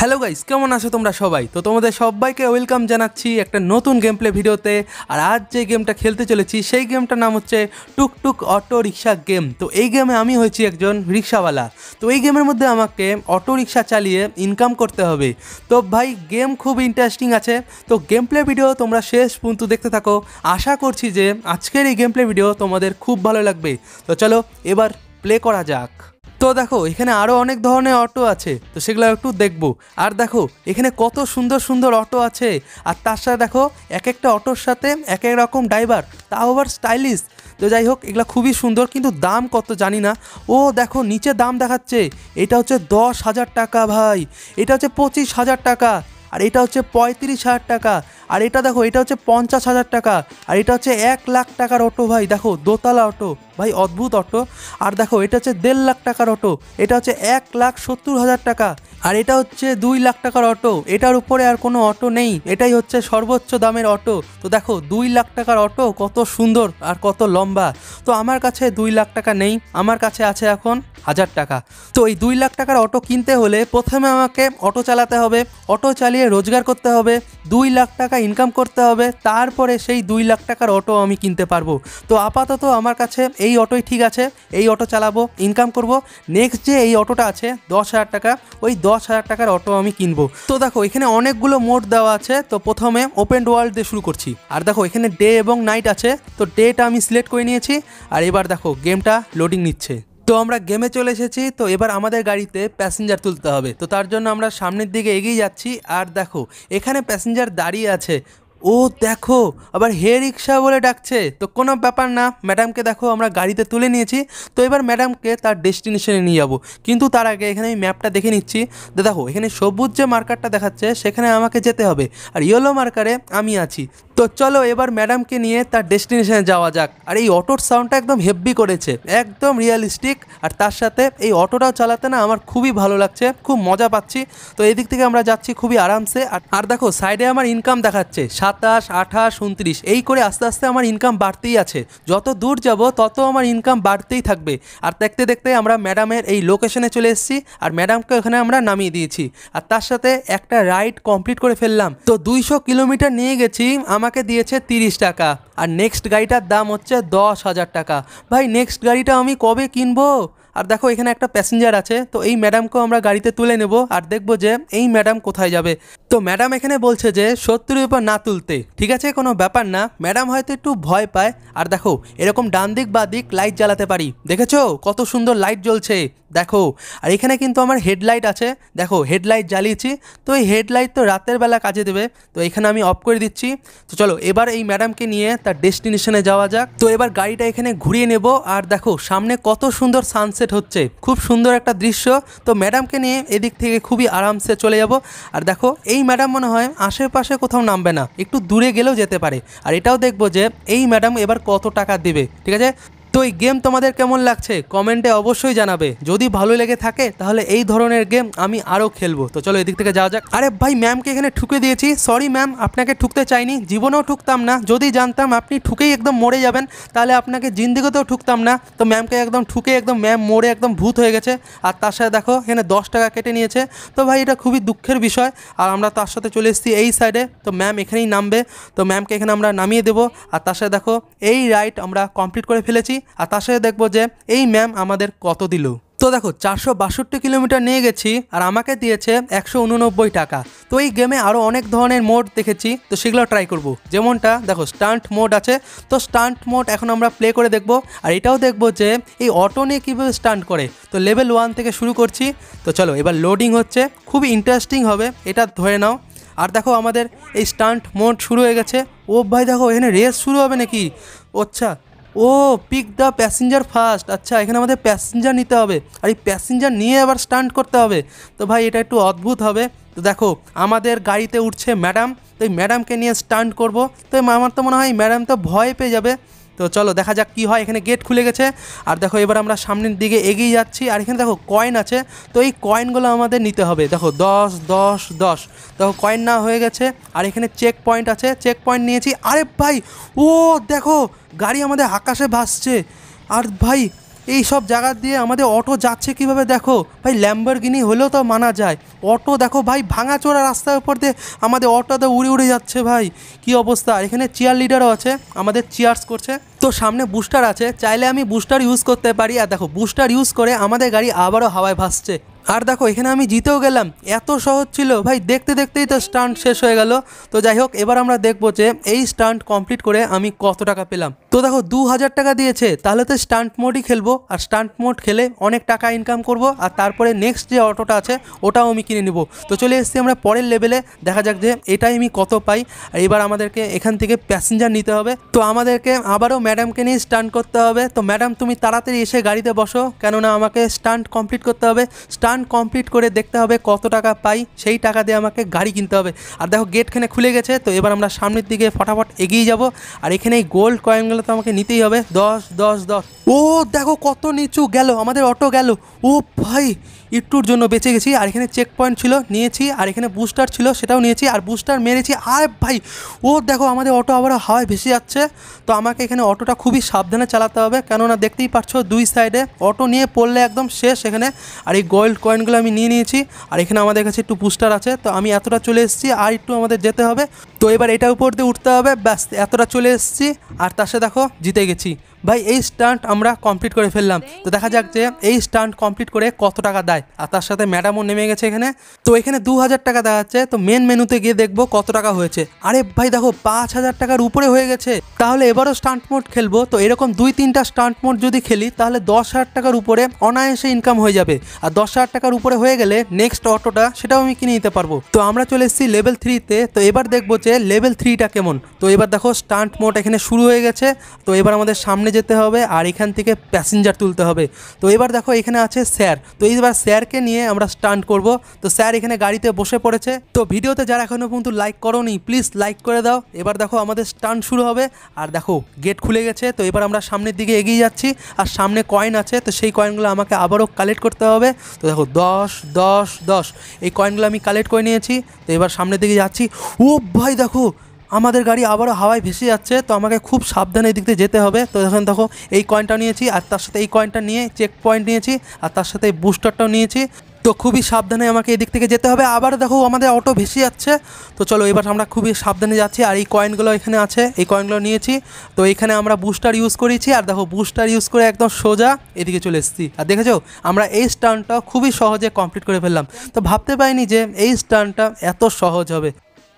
hello guys কেমন আছো তোমরা সবাই তো তোমাদের সবাইকে ওয়েলকাম জানাচ্ছি একটা নতুন গেম প্লে ভিডিওতে আর আজ যে গেমটা খেলতে চলেছি সেই গেমটার নাম হচ্ছে টুকটুক অটো রিক্সা গেম তো এই গেমে আমি হয়েছি একজন রিক্সাওয়ালা তো এই গেমের মধ্যে আমাকে অটো রিক্সা চালিয়ে ইনকাম করতে হবে তো ভাই গেম খুব ইন্টারেস্টিং আছে তো গেম প্লে ভিডিও তোমরা শেষ পর্যন্ত দেখতে থাকো আশা করছি যে আজকের এই গেম প্লে ভিডিও তোমাদের খুব ভালো লাগবে তো চলো এবার প্লে করা যাক তো দেখো এখানে আরও অনেক ধরনের অটো আছে তো সেগুলো একটু দেখব আর দেখো এখানে কত সুন্দর সুন্দর অটো আছে আর তার সাথে দেখো এক একটা অটোর সাথে এক এক রকম ড্রাইভার তাও আবার স্টাইলিশ তো যাই হোক এগুলো খুবই সুন্দর কিন্তু দাম কত জানি না ও দেখো নিচে দাম দেখাচ্ছে এটা হচ্ছে দশ হাজার টাকা ভাই এটা হচ্ছে পঁচিশ হাজার টাকা আর এটা হচ্ছে পঁয়ত্রিশ হাজার টাকা আর এটা দেখো এটা হচ্ছে পঞ্চাশ হাজার টাকা আর এটা হচ্ছে এক লাখ টাকার অটো ভাই দেখো দোতলা অটো ভাই অদ্ভুত অটো আর দেখো এটা হচ্ছে দেড় লাখ টাকার অটো এটা হচ্ছে এক লাখ সত্তর হাজার টাকা আর এটা হচ্ছে দুই লাখ টাকার অটো এটার উপরে আর কোনো অটো নেই এটাই হচ্ছে সর্বোচ্চ দামের অটো তো দেখো দুই লাখ টাকার অটো কত সুন্দর আর কত লম্বা তো আমার কাছে দুই লাখ টাকা নেই আমার কাছে আছে এখন হাজার টাকা তো এই দুই লাখ টাকার অটো কিনতে হলে প্রথমে আমাকে অটো চালাতে হবে অটো চালিয়ে রোজগার করতে হবে দুই লাখ টাকা ইনকাম করতে হবে তারপরে সেই দুই লাখ টাকার অটো আমি কিনতে পারবো তো আপাতত আমার কাছে এই এই অটোই ঠিক আছে এই অটো চালাবো ইনকাম করব নেক্সট যে এই অটোটা আছে দশ হাজার টাকা ওই দশ হাজার টাকার অটো আমি কিনবো তো দেখো এখানে অনেকগুলো মোড দেওয়া আছে তো প্রথমে ওপেন ওয়ার্ল্ড দিয়ে শুরু করছি আর দেখো এখানে ডে এবং নাইট আছে তো ডেটা আমি সিলেক্ট করে নিয়েছি আর এবার দেখো গেমটা লোডিং নিচ্ছে তো আমরা গেমে চলে এসেছি তো এবার আমাদের গাড়িতে প্যাসেঞ্জার তুলতে হবে তো তার জন্য আমরা সামনের দিকে এগিয়ে যাচ্ছি আর দেখো এখানে প্যাসেঞ্জার দাঁড়িয়ে আছে ও দেখো আবার হে রিক্সা বলে ডাকছে তো কোনো ব্যাপার না ম্যাডামকে দেখো আমরা গাড়িতে তুলে নিয়েছি তো এবার ম্যাডামকে তার ডেস্টিনেশনে নিয়ে যাবো কিন্তু তার আগে এখানে আমি ম্যাপটা দেখে নিচ্ছি তো দেখো এখানে সবুজ যে মার্কারটা দেখাচ্ছে সেখানে আমাকে যেতে হবে আর ইয়েলো মার্কারে আমি আছি তো চলো এবার ম্যাডামকে নিয়ে তার ডেস্টিনেশনে যাওয়া যাক আর এই অটোর সাউন্ডটা একদম হেভি করেছে একদম রিয়ালিস্টিক আর তার সাথে এই অটোটাও চালাতে না আমার খুবই ভালো লাগছে খুব মজা পাচ্ছি তো এদিক থেকে আমরা যাচ্ছি খুবই আরামসে আর দেখো সাইডে আমার ইনকাম দেখাচ্ছে সাতাশ আঠাশ উনত্রিশ এই করে আস্তে আস্তে আমার ইনকাম বাড়তেই আছে যত দূর যাব তত আমার ইনকাম বাড়তেই থাকবে আর দেখতে দেখতে আমরা ম্যাডামের এই লোকেশনে চলে এসেছি আর ম্যাডামকে ওখানে আমরা নামিয়ে দিয়েছি আর তার সাথে একটা রাইড কমপ্লিট করে ফেললাম তো দুইশো কিলোমিটার নিয়ে গেছি আমাকে দিয়েছে তিরিশ টাকা আর নেক্সট গাড়িটার দাম হচ্ছে দশ হাজার টাকা ভাই নেক্সট গাড়িটা আমি কবে কিনবো আর দেখো এখানে একটা প্যাসেঞ্জার আছে তো এই ম্যাডামকেও আমরা গাড়িতে তুলে নেব আর দেখবো যে এই ম্যাডাম কোথায় যাবে তো ম্যাডাম এখানে বলছে যে শত্রুর উপর না তুলতে ঠিক আছে কোনো ব্যাপার না ম্যাডাম হয়তো একটু ভয় পায় আর দেখো এরকম ডান দিক বা দিক লাইট জ্বালাতে পারি দেখেছো কত সুন্দর লাইট জ্বলছে দেখো আর এখানে কিন্তু আমার হেডলাইট আছে দেখো হেডলাইট জ্বালিয়েছি তো এই হেডলাইট তো রাতের বেলা কাজে দেবে তো এখানে আমি অফ করে দিচ্ছি তো চলো এবার এই ম্যাডামকে নিয়ে তার ডেস্টিনেশনে যাওয়া যাক তো এবার গাড়িটা এখানে ঘুরিয়ে নেব আর দেখো সামনে কত সুন্দর সানসেট হচ্ছে খুব সুন্দর একটা দৃশ্য তো ম্যাডামকে নিয়ে এদিক থেকে খুবই আরামসে চলে যাব আর দেখো এই এই ম্যাডাম মনে হয় আশেপাশে কোথাও নামবে না একটু দূরে গেলেও যেতে পারে আর এটাও দেখবো যে এই ম্যাডাম এবার কত টাকা দেবে ঠিক আছে তো এই গেম তোমাদের কেমন লাগছে কমেন্টে অবশ্যই জানাবে যদি ভালো লেগে থাকে তাহলে এই ধরনের গেম আমি আরও খেলবো তো চলো এদিক থেকে যাওয়া যাক আরে ভাই ম্যামকে এখানে ঠুকে দিয়েছি সরি ম্যাম আপনাকে ঠুকতে চাইনি জীবনেও ঠুকতাম না যদি জানতাম আপনি ঠুকেই একদম মরে যাবেন তাহলে আপনাকে জিন্দিগতেও ঠুকতাম না তো ম্যামকে একদম ঠুকে একদম ম্যাম মরে একদম ভূত হয়ে গেছে আর তার সাথে দেখো এখানে দশ টাকা কেটে নিয়েছে তো ভাই এটা খুবই দুঃখের বিষয় আর আমরা তার সাথে চলে এসেছি এই সাইডে তো ম্যাম এখানেই নামবে তো ম্যামকে এখানে আমরা নামিয়ে দেবো আর তার সাথে দেখো এই রাইড আমরা কমপ্লিট করে ফেলেছি আর তার সাথে দেখবো যে এই ম্যাম আমাদের কত দিল তো দেখো চারশো বাষট্টি কিলোমিটার নিয়ে গেছি আর আমাকে দিয়েছে একশো উননব্বই টাকা তো এই গেমে আরও অনেক ধরনের মোড দেখেছি তো সেগুলো ট্রাই করব যেমনটা দেখো স্টান্ট মোড আছে তো স্টান্ট মোড এখন আমরা প্লে করে দেখব আর এটাও দেখব যে এই অটো নিয়ে কীভাবে স্টান্ট করে তো লেভেল ওয়ান থেকে শুরু করছি তো চলো এবার লোডিং হচ্ছে খুবই ইন্টারেস্টিং হবে এটা ধরে নাও আর দেখো আমাদের এই স্টান্ট মোড শুরু হয়ে গেছে ও ভাই দেখো এখানে রেস শুরু হবে নাকি আচ্ছা ও পিক দ্য প্যাসেঞ্জার ফার্স্ট আচ্ছা এখানে আমাদের প্যাসেঞ্জার নিতে হবে আর এই প্যাসেঞ্জার নিয়ে আবার স্টান্ট করতে হবে তো ভাই এটা একটু অদ্ভুত হবে তো দেখো আমাদের গাড়িতে উঠছে ম্যাডাম তো এই ম্যাডামকে নিয়ে স্টান্ট করব তো আমার তো মনে হয় ম্যাডাম তো ভয় পেয়ে যাবে তো চলো দেখা যাক কি হয় এখানে গেট খুলে গেছে আর দেখো এবার আমরা সামনের দিকে এগিয়ে যাচ্ছি আর এখানে দেখো কয়েন আছে তো এই কয়েনগুলো আমাদের নিতে হবে দেখো দশ দশ দশ দেখো কয়েন না হয়ে গেছে আর এখানে চেক পয়েন্ট আছে চেক পয়েন্ট নিয়েছি আরে ভাই ও দেখো গাড়ি আমাদের আকাশে ভাসছে আর ভাই এই সব জায়গা দিয়ে আমাদের অটো যাচ্ছে কিভাবে দেখো ভাই ল্যাম্বরগিনি হলেও তো মানা যায় অটো দেখো ভাই ভাঙাচোরা রাস্তার উপর দিয়ে আমাদের অটোতে উড়ে উড়ে যাচ্ছে ভাই কি অবস্থা এখানে চেয়ার লিডারও আছে আমাদের চেয়ার্স করছে তো সামনে বুস্টার আছে চাইলে আমি বুস্টার ইউজ করতে পারি আর দেখো বুস্টার ইউজ করে আমাদের গাড়ি আবারও হাওয়ায় ভাসছে আর দেখো এখানে আমি জিতেও গেলাম এত সহজ ছিল ভাই দেখতে দেখতেই তো স্টান্ট শেষ হয়ে গেল তো যাই হোক এবার আমরা দেখবো যে এই স্টান্ট কমপ্লিট করে আমি কত টাকা পেলাম তো দেখো দু হাজার টাকা দিয়েছে তাহলে তো স্টান্ট মোডই খেলবো আর স্টান্ট মোড খেলে অনেক টাকা ইনকাম করব আর তারপরে নেক্সট যে অটোটা আছে ওটাও আমি কিনে নেবো তো চলে এসেছি আমরা পরের লেভেলে দেখা যাক যে এটাই আমি কত পাই আর এবার আমাদেরকে এখান থেকে প্যাসেঞ্জার নিতে হবে তো আমাদেরকে আবারও ম্যাডামকে নিয়ে স্টান্ট করতে হবে তো ম্যাডাম তুমি তাড়াতাড়ি এসে গাড়িতে বসো কেননা আমাকে স্টান্ট কমপ্লিট করতে হবে স্টান্ট রান কমপ্লিট করে দেখতে হবে কত টাকা পাই সেই টাকা দিয়ে আমাকে গাড়ি কিনতে হবে আর দেখো গেটখানে খুলে গেছে তো এবার আমরা সামনের দিকে ফটাফট এগিয়ে যাব আর এখানে এই গোল্ড কয়েনগুলো তো আমাকে নিতেই হবে দশ দশ দশ ও দেখো কত নিচু গেল আমাদের অটো গেল ও ভাই একটুর জন্য বেঁচে গেছি আর এখানে চেক পয়েন্ট ছিল নিয়েছি আর এখানে বুস্টার ছিল সেটাও নিয়েছি আর বুস্টার মেরেছি আর ভাই ও দেখো আমাদের অটো আবার হাওয়ায় ভেসে যাচ্ছে তো আমাকে এখানে অটোটা খুবই সাবধানে চালাতে হবে কেননা দেখতেই পাচ্ছ দুই সাইডে অটো নিয়ে পড়লে একদম শেষ এখানে আর এই গোল্ড কয়েনগুলো আমি নিয়ে নিয়েছি আর এখানে আমাদের কাছে একটু বুস্টার আছে তো আমি এতটা চলে এসেছি আর একটু আমাদের যেতে হবে তো এবার এটার উপর দিয়ে উঠতে হবে ব্যাস এতটা চলে এসেছি আর তার সাথে দেখো জিতে গেছি ভাই এই স্টান্ট আমরা কমপ্লিট করে ফেললাম তো দেখা যাক যে এই স্টান্ট কমপ্লিট করে কত টাকা দেয় যায় আর তার সাথে ম্যাডামও নেমে গেছে এখানে তো এখানে দু হাজার টাকা দেখাচ্ছে তো মেন মেনুতে গিয়ে দেখবো কত টাকা হয়েছে আরে ভাই দেখো পাঁচ হাজার টাকার উপরে হয়ে গেছে তাহলে এবারও স্টান্ট মোড খেলবো তো এরকম দুই তিনটা স্টান্ট মোড যদি খেলি তাহলে দশ হাজার টাকার উপরে অনায়াসে ইনকাম হয়ে যাবে আর দশ হাজার টাকার উপরে হয়ে গেলে নেক্সট অটোটা সেটাও আমি কিনে নিতে পারবো তো আমরা চলে এসেছি লেভেল থ্রিতে তো এবার দেখবো যে লেভেল থ্রিটা কেমন তো এবার দেখো স্টান্ট মোড এখানে শুরু হয়ে গেছে তো এবার আমাদের সামনে যেতে হবে আর এখান থেকে প্যাসেঞ্জার তুলতে হবে তো এবার দেখো এখানে আছে স্যার তো এইবার স্যারকে নিয়ে আমরা স্টান্ট করব তো স্যার এখানে গাড়িতে বসে পড়েছে তো ভিডিওতে যারা এখনও পর্যন্ত লাইক করনি প্লিজ লাইক করে দাও এবার দেখো আমাদের স্টান্ট শুরু হবে আর দেখো গেট খুলে গেছে তো এবার আমরা সামনের দিকে এগিয়ে যাচ্ছি আর সামনে কয়েন আছে তো সেই কয়েনগুলো আমাকে আবারও কালেক্ট করতে হবে তো দেখো দশ দশ দশ এই কয়েনগুলো আমি কালেক্ট করে নিয়েছি তো এবার সামনের দিকে যাচ্ছি ও ভাই দেখো আমাদের গাড়ি আবারও হাওয়ায় ভেসে যাচ্ছে তো আমাকে খুব সাবধানে দিক দিয়ে যেতে হবে তো এখন দেখো এই কয়েনটা নিয়েছি আর তার সাথে এই কয়েনটা নিয়ে চেক পয়েন্ট নিয়েছি আর তার সাথে বুস্টারটাও নিয়েছি তো খুবই সাবধানে আমাকে এদিক থেকে যেতে হবে আবার দেখো আমাদের অটো ভেসে যাচ্ছে তো চলো এবার আমরা খুবই সাবধানে যাচ্ছি আর এই কয়েনগুলো এখানে আছে এই কয়েনগুলো নিয়েছি তো এখানে আমরা বুস্টার ইউজ করেছি আর দেখো বুস্টার ইউজ করে একদম সোজা এদিকে চলে এসেছি আর দেখেছো আমরা এই স্টানটা খুবই সহজে কমপ্লিট করে ফেললাম তো ভাবতে পারিনি যে এই স্টানটা এত সহজ হবে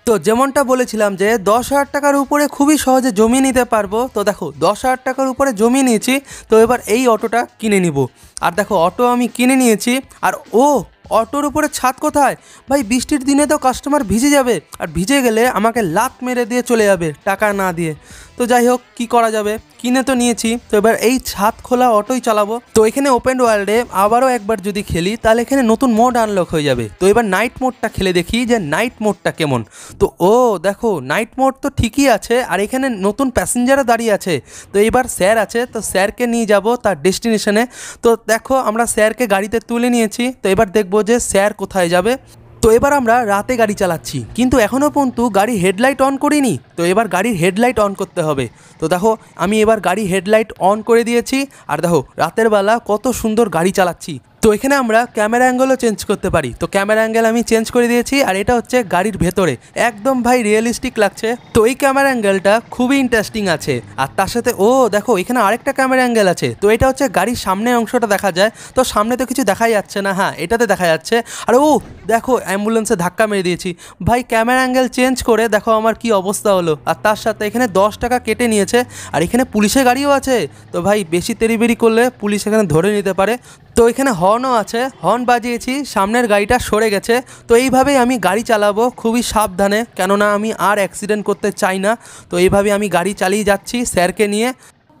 তো যেমনটা বলেছিলাম যে দশ হাজার টাকার উপরে খুবই সহজে জমি নিতে পারবো তো দেখো দশ হাজার টাকার উপরে জমি নিয়েছি তো এবার এই অটোটা কিনে নিব আর দেখো অটো আমি কিনে নিয়েছি আর ও অটোর উপরে ছাদ কোথায় ভাই বৃষ্টির দিনে তো কাস্টমার ভিজে যাবে আর ভিজে গেলে আমাকে লাত মেরে দিয়ে চলে যাবে টাকা না দিয়ে তো যাই হোক কী করা যাবে কিনে তো নিয়েছি তো এবার এই ছাদ খোলা অটোই চালাবো তো এখানে ওপেন ওয়ার্ল্ডে আবারও একবার যদি খেলি তাহলে এখানে নতুন মোড আনলক হয়ে যাবে তো এবার নাইট মোডটা খেলে দেখি যে নাইট মোডটা কেমন তো ও দেখো নাইট মোড তো ঠিকই আছে আর এখানে নতুন প্যাসেঞ্জারও দাঁড়িয়ে আছে তো এবার স্যার আছে তো স্যারকে নিয়ে যাব তার ডেস্টিনেশনে তো দেখো আমরা স্যারকে গাড়িতে তুলে নিয়েছি তো এবার দেখবো যে স্যার কোথায় যাবে তো এবার আমরা রাতে গাড়ি চালাচ্ছি কিন্তু এখনও পর্যন্ত গাড়ি হেডলাইট অন করিনি তো এবার গাড়ির হেডলাইট অন করতে হবে তো দেখো আমি এবার গাড়ি হেডলাইট অন করে দিয়েছি আর দেখো রাতের বেলা কত সুন্দর গাড়ি চালাচ্ছি তো এখানে আমরা ক্যামেরা অ্যাঙ্গেলও চেঞ্জ করতে পারি তো ক্যামেরা অ্যাঙ্গেল আমি চেঞ্জ করে দিয়েছি আর এটা হচ্ছে গাড়ির ভেতরে একদম ভাই রিয়েলিস্টিক লাগছে তো এই ক্যামেরা অ্যাঙ্গেলটা খুবই ইন্টারেস্টিং আছে আর তার সাথে ও দেখো এখানে আরেকটা ক্যামেরা অ্যাঙ্গেল আছে তো এটা হচ্ছে গাড়ির সামনের অংশটা দেখা যায় তো সামনে তো কিছু দেখাই যাচ্ছে না হ্যাঁ এটাতে দেখা যাচ্ছে আর ও দেখো অ্যাম্বুলেন্সে ধাক্কা মেরে দিয়েছি ভাই ক্যামেরা অ্যাঙ্গেল চেঞ্জ করে দেখো আমার কি অবস্থা হলো আর তার সাথে এখানে দশ টাকা কেটে নিয়েছে আর এখানে পুলিশের গাড়িও আছে তো ভাই বেশি তেরিবেরি করলে পুলিশ এখানে ধরে নিতে পারে তো এখানে হর্নও আছে হর্ন বাজিয়েছি সামনের গাড়িটা সরে গেছে তো এইভাবেই আমি গাড়ি চালাবো খুবই সাবধানে কেননা আমি আর অ্যাক্সিডেন্ট করতে চাই না তো এইভাবে আমি গাড়ি চালিয়ে যাচ্ছি স্যারকে নিয়ে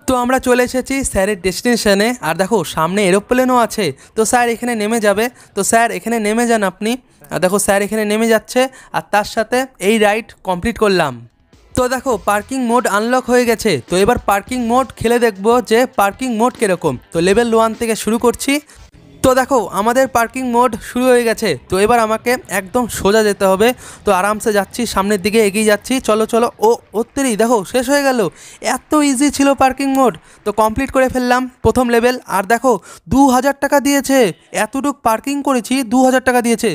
তো আমরা চলে এসেছি স্যারের ডেস্টিনেশনে আর দেখো সামনে এরোপ্লেনও আছে তো স্যার এখানে নেমে যাবে তো স্যার এখানে নেমে যান আপনি আর দেখো স্যার এখানে নেমে যাচ্ছে আর তার সাথে এই রাইড কমপ্লিট করলাম তো দেখো পার্কিং মোড আনলক হয়ে গেছে তো এবার পার্কিং মোড খেলে দেখব যে পার্কিং মোড কীরকম তো লেভেল ওয়ান থেকে শুরু করছি তো দেখো আমাদের পার্কিং মোড শুরু হয়ে গেছে তো এবার আমাকে একদম সোজা যেতে হবে তো আরামসে যাচ্ছি সামনের দিকে এগিয়ে যাচ্ছি চলো চলো ও ওত্তেরি দেখো শেষ হয়ে গেল এত ইজি ছিল পার্কিং মোড তো কমপ্লিট করে ফেললাম প্রথম লেভেল আর দেখো দু হাজার টাকা দিয়েছে এতটুক পার্কিং করেছি দু হাজার টাকা দিয়েছে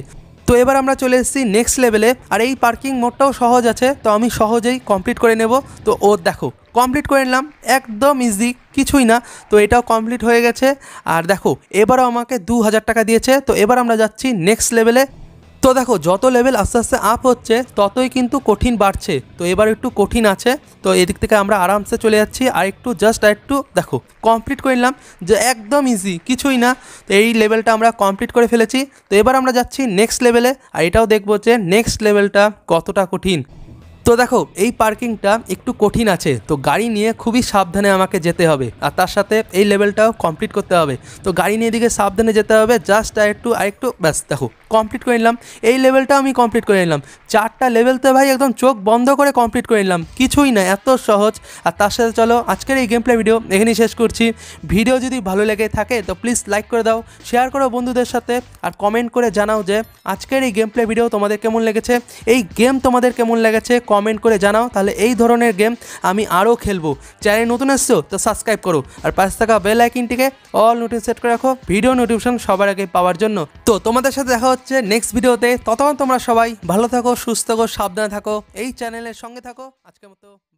তো এবার আমরা চলে এসেছি নেক্সট লেভেলে আর এই পার্কিং মোডটাও সহজ আছে তো আমি সহজেই কমপ্লিট করে নেব তো ও দেখো কমপ্লিট করে নিলাম একদম ইজি কিছুই না তো এটাও কমপ্লিট হয়ে গেছে আর দেখো এবারও আমাকে দু হাজার টাকা দিয়েছে তো এবার আমরা যাচ্ছি নেক্সট লেভেলে তো দেখো যত লেভেল আস্তে আস্তে আপ হচ্ছে ততই কিন্তু কঠিন বাড়ছে তো এবার একটু কঠিন আছে তো এদিক থেকে আমরা আরামসে চলে যাচ্ছি আর একটু জাস্ট আর একটু দেখো কমপ্লিট করে নিলাম যে একদম ইজি কিছুই না তো এই লেভেলটা আমরা কমপ্লিট করে ফেলেছি তো এবার আমরা যাচ্ছি নেক্সট লেভেলে আর এটাও দেখবো যে নেক্সট লেভেলটা কতটা কঠিন তো দেখো এই পার্কিংটা একটু কঠিন আছে তো গাড়ি নিয়ে খুবই সাবধানে আমাকে যেতে হবে আর তার সাথে এই লেভেলটাও কমপ্লিট করতে হবে তো গাড়ি নিয়ে এদিকে সাবধানে যেতে হবে জাস্ট আর একটু আর একটু ব্যাস দেখো কমপ্লিট করে নিলাম এই লেভেলটাও আমি কমপ্লিট করে নিলাম চারটা লেভেল তো ভাই একদম চোখ বন্ধ করে কমপ্লিট করে নিলাম কিছুই না এত সহজ আর তার সাথে চলো আজকের এই গেম প্লে ভিডিও এখানেই শেষ করছি ভিডিও যদি ভালো লেগে থাকে তো প্লিজ লাইক করে দাও শেয়ার করো বন্ধুদের সাথে আর কমেন্ট করে জানাও যে আজকের এই গেম প্লে ভিডিও তোমাদের কেমন লেগেছে এই গেম তোমাদের কেমন লেগেছে কমেন্ট করে জানাও তাহলে এই ধরনের গেম আমি আরও খেলবো চ্যানেল নতুন এসছো তো সাবস্ক্রাইব করো আর পাশে থাকা বেল আইকিনটিকে অল নোটিফ সেট করে রাখো ভিডিও নোটিফিকেশন সবার আগে পাওয়ার জন্য তো তোমাদের সাথে দেখা হচ্ছে নেক্সট ভিডিওতে ততক্ষণ তোমরা সবাই ভালো থাকো সুস্থ থাকো সাবধানে থাকো এই চ্যানেলের সঙ্গে থাকো আজকের মতো